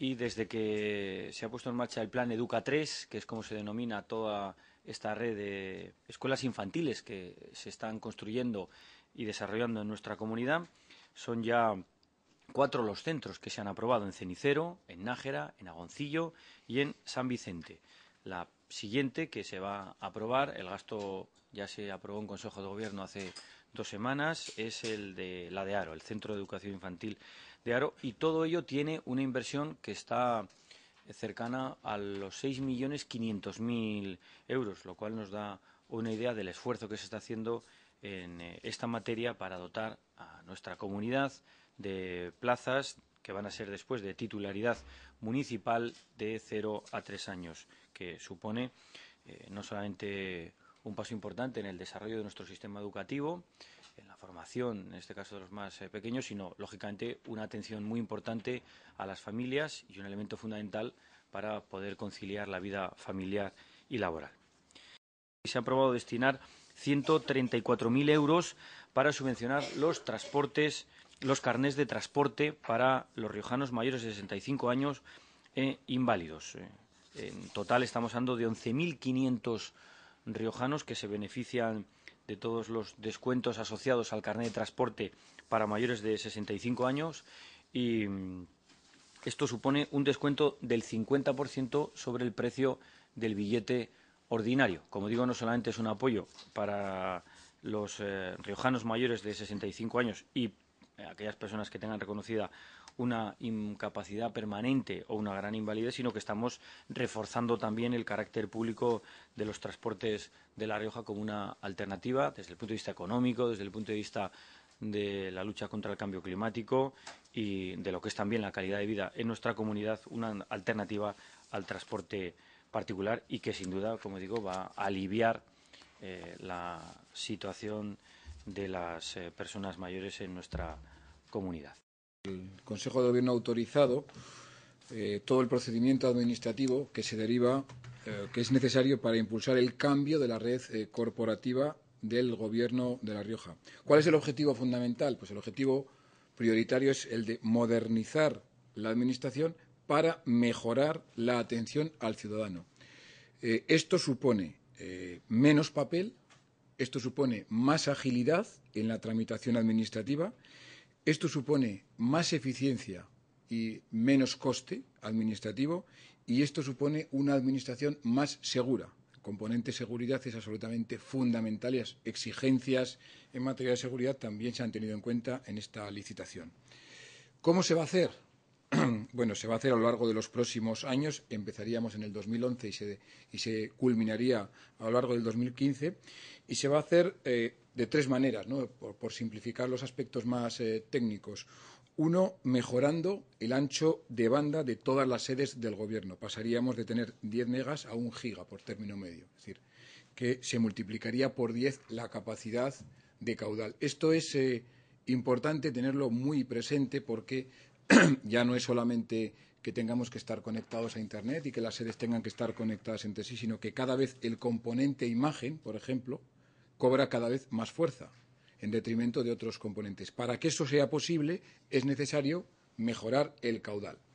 y desde que se ha puesto en marcha el plan Educa 3, que es como se denomina toda esta red de escuelas infantiles que se están construyendo y desarrollando en nuestra comunidad, son ya cuatro los centros que se han aprobado en Cenicero, en Nájera, en Agoncillo y en San Vicente, la siguiente que se va a aprobar. El gasto ya se aprobó en Consejo de Gobierno hace dos semanas es el de la de Aro, el Centro de Educación Infantil de Aro, y todo ello tiene una inversión que está cercana a los 6.500.000 euros, lo cual nos da una idea del esfuerzo que se está haciendo en eh, esta materia para dotar a nuestra comunidad de plazas que van a ser después de titularidad municipal de 0 a tres años, que supone eh, no solamente un paso importante en el desarrollo de nuestro sistema educativo, en la formación, en este caso de los más eh, pequeños, sino, lógicamente, una atención muy importante a las familias y un elemento fundamental para poder conciliar la vida familiar y laboral. Se ha aprobado destinar 134.000 euros para subvencionar los transportes los carnés de transporte para los riojanos mayores de 65 años e inválidos. Eh, en total estamos hablando de 11.500 riojanos que se benefician de todos los descuentos asociados al carné de transporte para mayores de 65 años y mm, esto supone un descuento del 50% sobre el precio del billete ordinario. Como digo, no solamente es un apoyo para los eh, riojanos mayores de 65 años y eh, aquellas personas que tengan reconocida una incapacidad permanente o una gran invalidez, sino que estamos reforzando también el carácter público de los transportes de La Rioja como una alternativa desde el punto de vista económico, desde el punto de vista de la lucha contra el cambio climático y de lo que es también la calidad de vida en nuestra comunidad, una alternativa al transporte particular y que sin duda, como digo, va a aliviar eh, la situación de las eh, personas mayores en nuestra comunidad. El Consejo de Gobierno ha autorizado eh, todo el procedimiento administrativo que se deriva, eh, que es necesario para impulsar el cambio de la red eh, corporativa del Gobierno de La Rioja. ¿Cuál es el objetivo fundamental? Pues el objetivo prioritario es el de modernizar la Administración para mejorar la atención al ciudadano. esto supone menos papel, esto supone más agilidad en la tramitación administrativa esto supone más eficiencia y menos coste administrativo y esto supone una administración más segura. El componente seguridad es absolutamente fundamental y las exigencias en materia de seguridad también se han tenido en cuenta en esta licitación. ¿Cómo se va a hacer? bueno, se va a hacer a lo largo de los próximos años, empezaríamos en el 2011 y se, y se culminaría a lo largo del 2015, y se va a hacer eh, de tres maneras, ¿no? por, simplificar los aspectos más eh, técnicos. Uno, mejorando el ancho de banda de todas las sedes del Gobierno. Pasaríamos de tener 10 megas a un giga por término medio, es decir, que se multiplicaría por 10 la capacidad de caudal. Esto es eh, importante tenerlo muy presente porque ya no es solamente que tengamos que estar conectados a Internet y que las sedes tengan que estar conectadas entre sí, sino que cada vez el componente imagen, por ejemplo, cobra cada vez más fuerza en detrimento de otros componentes. Para que eso sea posible es necesario mejorar el caudal.